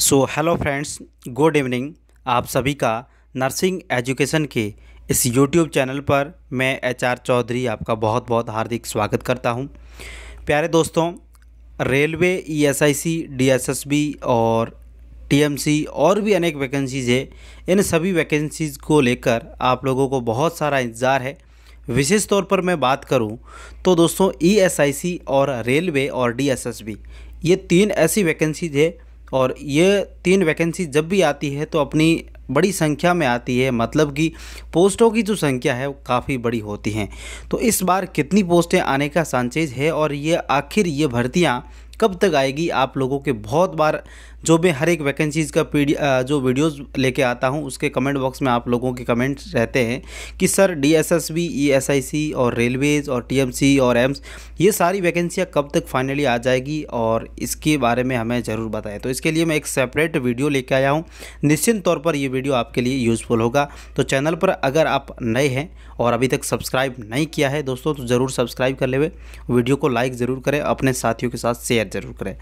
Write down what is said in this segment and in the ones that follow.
सो hello friends good evening आप सभी का नर्सिंग एजुकेशन के इस यूट्यूब चैनल पर मैं एच आर चौधरी आपका बहुत बहुत हार्दिक स्वागत करता हूं प्यारे दोस्तों railway E S I C D S S B और टीएमसी और भी अनेक वैकेंसीज़ है इन सभी वैकेंसीज़ को लेकर आप लोगों को बहुत सारा इंतज़ार है विशेष तौर पर मैं बात करूं तो दोस्तों ई एस आई सी और रेलवे और डी एस एस बी ये तीन ऐसी वैकेंसीज है और ये तीन वैकेंसी जब भी आती है तो अपनी बड़ी संख्या में आती है मतलब कि पोस्टों की जो संख्या है वो काफ़ी बड़ी होती हैं तो इस बार कितनी पोस्टें आने का सांचेज है और ये आखिर ये भर्तियाँ कब तक आएगी आप लोगों के बहुत बार जो मैं हर एक वैकेंसीज़ का पी जो वीडियोज़ लेके आता हूँ उसके कमेंट बॉक्स में आप लोगों के कमेंट्स रहते हैं कि sir D S S B E S I C और रेलवेज़ और टी एम सी और एम्स ये सारी वैकेंसियाँ कब तक फाइनली आ जाएगी और इसके बारे में हमें ज़रूर बताएं तो इसके लिए मैं एक सेपरेट वीडियो लेके आया हूँ निश्चित तौर पर ये वीडियो आपके लिए यूज़फुल होगा तो चैनल पर अगर आप नए हैं और अभी तक सब्सक्राइब नहीं किया है दोस्तों तो ज़रूर सब्सक्राइब कर ले वीडियो को लाइक ज़रूर करें अपने साथियों के साथ शेयर ज़रूर करें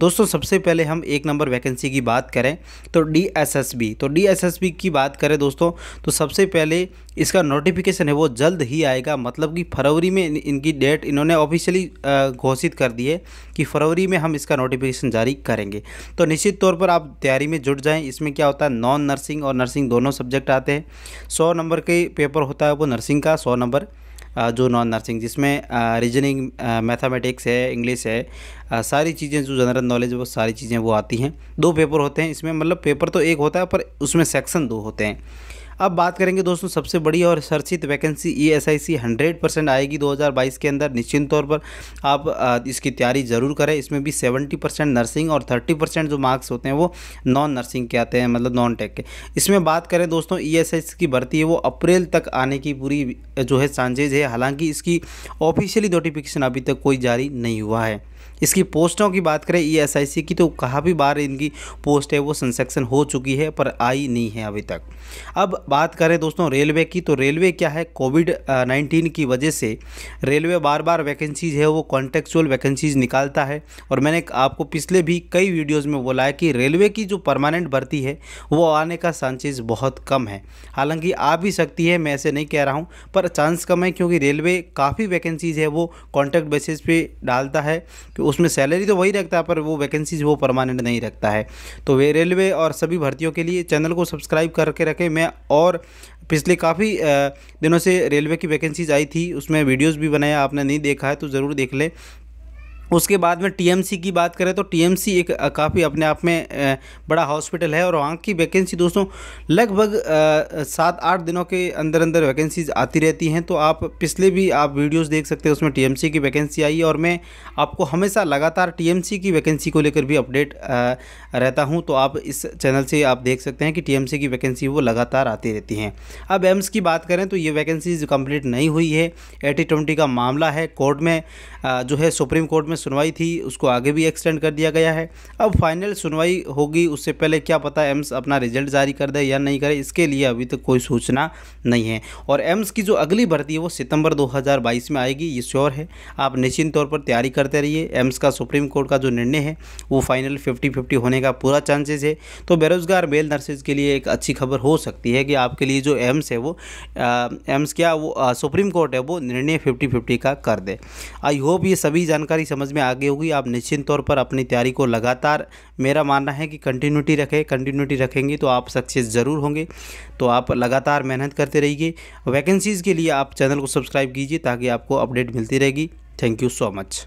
दोस्तों सबसे पहले हम एक नंबर नंबर वैकेंसी की बात करें तो डीएसएसबी तो डीएसएसबी की बात करें दोस्तों तो सबसे पहले इसका नोटिफिकेशन है वो जल्द ही आएगा मतलब कि फरवरी में इनकी डेट इन्होंने ऑफिशियली घोषित कर दी है कि फरवरी में हम इसका नोटिफिकेशन जारी करेंगे तो निश्चित तौर पर आप तैयारी में जुट जाएं इसमें क्या होता है नॉन नर्सिंग और नर्सिंग दोनों सब्जेक्ट आते हैं सौ नंबर के पेपर होता है वो नर्सिंग का सौ नंबर जो नॉन नर्सिंग जिसमें रीजनिंग मैथमेटिक्स है इंग्लिश है सारी चीज़ें जो जनरल नॉलेज वो सारी चीज़ें वो आती हैं दो पेपर होते हैं इसमें मतलब पेपर तो एक होता है पर उसमें सेक्शन दो होते हैं अब बात करेंगे दोस्तों सबसे बड़ी और चर्चित vacancy E S I C hundred percent आएगी 2022 के अंदर निश्चित तौर पर आप इसकी तैयारी ज़रूर करें इसमें भी 70 परसेंट नर्सिंग और 30 परसेंट जो मार्क्स होते हैं वो नॉन नर्सिंग के आते हैं मतलब नॉन टेक के इसमें बात करें दोस्तों ई एस आई सी की भर्ती है वो अप्रैल तक आने की पूरी जो है सांजेज है हालांकि इसकी ऑफिशियली नोटिफिकेशन अभी तक कोई जारी नहीं हुआ है इसकी पोस्टों की बात करें ई एस आई सी की तो कहाँ भी बार इनकी पोस्ट है वो संसेक्शन हो चुकी है पर आई नहीं है अभी तक अब बात करें दोस्तों रेलवे की तो रेलवे क्या है कोविड नाइन्टीन की वजह से रेलवे बार बार वैकेंसीज़ है वो कॉन्टेक्चुअल वैकेंसीज़ निकालता है और मैंने आपको पिछले भी कई वीडियोज़ में बोला है कि रेलवे की जो परमानेंट भर्ती है वो आने का चांसेस बहुत कम है हालांकि आ भी सकती है मैं ऐसे नहीं कह रहा हूँ पर चांस कम है क्योंकि रेलवे काफ़ी वैकेंसीज़ है वो कॉन्ट्रैक्ट बेसिस पे डालता है कि उसमें सैलरी तो वही रखता है पर वो वैकेंसीज वो परमानेंट नहीं रखता है तो वे रेलवे और सभी भर्तियों के लिए चैनल को सब्सक्राइब करके रखें मैं और पिछले काफ़ी दिनों से रेलवे की वैकेंसीज आई थी उसमें वीडियोस भी बनाया आपने नहीं देखा है तो ज़रूर देख ले उसके बाद में टीएमसी की बात करें तो टीएमसी एक काफ़ी अपने आप में बड़ा हॉस्पिटल है और वहाँ की वैकेंसी दोस्तों लगभग सात आठ दिनों के अंदर अंदर वैकेंसीज आती रहती हैं तो आप पिछले भी आप वीडियोस देख सकते हैं उसमें टीएमसी की वैकेंसी आई और मैं आपको हमेशा लगातार टी की वैकेंसी को लेकर भी अपडेट रहता हूँ तो आप इस चैनल से आप देख सकते हैं कि टी की वैकेंसी वो लगातार आती रहती हैं अब एम्स की बात करें तो ये वैकेंसीज कम्प्लीट नहीं हुई है एटी ट्वेंटी का मामला है कोर्ट में जो है सुप्रीम कोर्ट में सुनवाई थी उसको आगे भी एक्सटेंड कर दिया गया है अब फाइनल सुनवाई होगी उससे पहले क्या पता एम्स अपना रिजल्ट जारी कर दे या नहीं करे इसके लिए अभी तक तो कोई सूचना नहीं है और एम्स की जो अगली भर्ती है वो सितंबर 2022 में आएगी ये श्योर है आप निश्चित तौर पर तैयारी करते रहिए एम्स का सुप्रीम कोर्ट का जो निर्णय है वो फाइनल फिफ्टी फिफ्टी होने का पूरा चांसेस है तो बेरोजगार मेल नर्सेज के लिए एक अच्छी खबर हो सकती है कि आपके लिए जो एम्स है वो एम्स क्या वो सुप्रीम कोर्ट है वो निर्णय फिफ्टी फिफ्टी का कर दे आई होप ये सभी जानकारी समझ में आगे होगी आप निश्चित तौर पर अपनी तैयारी को लगातार मेरा मानना है कि कंटिन्यूटी रखें कंटिन्यूटी रखेंगे तो आप सक्सेस ज़रूर होंगे तो आप लगातार मेहनत करते रहिए वैकेंसीज़ के लिए आप चैनल को सब्सक्राइब कीजिए ताकि आपको अपडेट मिलती रहेगी थैंक यू सो मच